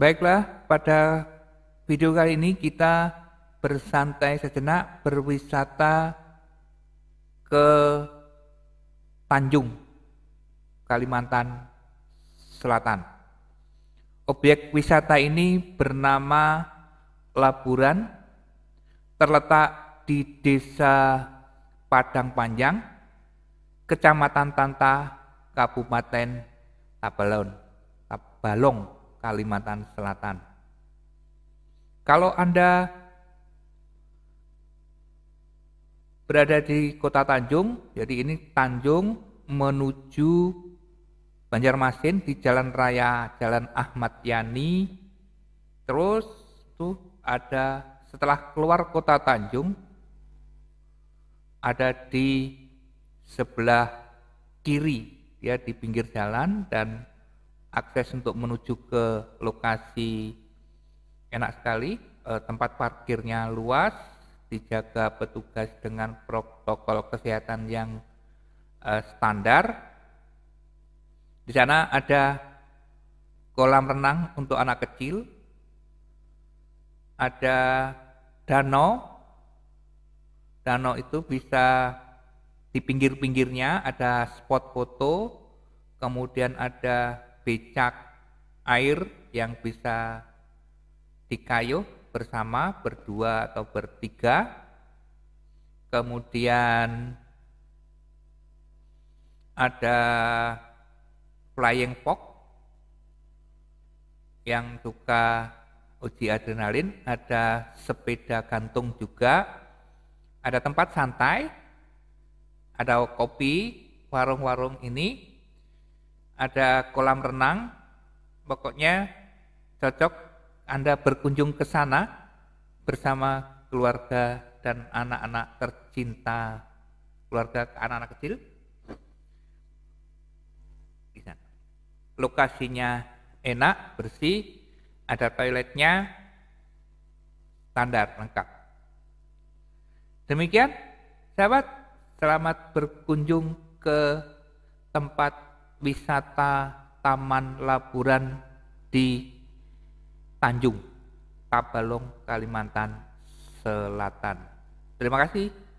Baiklah, pada video kali ini kita bersantai sejenak, berwisata ke Tanjung, Kalimantan Selatan. Objek wisata ini bernama Laburan, terletak di Desa Padang Panjang, Kecamatan Tanta, Kabupaten Tabalon, Tabalong, Kalimantan Selatan. Kalau Anda berada di kota Tanjung, jadi ini Tanjung menuju Banjarmasin di Jalan Raya Jalan Ahmad Yani, terus tuh ada setelah keluar kota Tanjung, ada di sebelah kiri ya di pinggir jalan dan akses untuk menuju ke lokasi enak sekali, eh, tempat parkirnya luas, dijaga petugas dengan protokol kesehatan yang eh, standar. Di sana ada kolam renang untuk anak kecil, ada danau. Danau itu bisa di pinggir-pinggirnya ada spot foto, kemudian ada becak air yang bisa dikayuh bersama berdua atau bertiga. Kemudian ada flying fox yang suka uji adrenalin, ada sepeda gantung juga, ada tempat santai, ada kopi, warung-warung ini, ada kolam renang, pokoknya cocok Anda berkunjung ke sana bersama keluarga dan anak-anak tercinta, keluarga anak-anak kecil. Lokasinya enak, bersih, ada toiletnya, standar lengkap. Demikian, sahabat, selamat berkunjung ke tempat wisata Taman Laburan di Tanjung, Tabalong, Kalimantan Selatan. Terima kasih.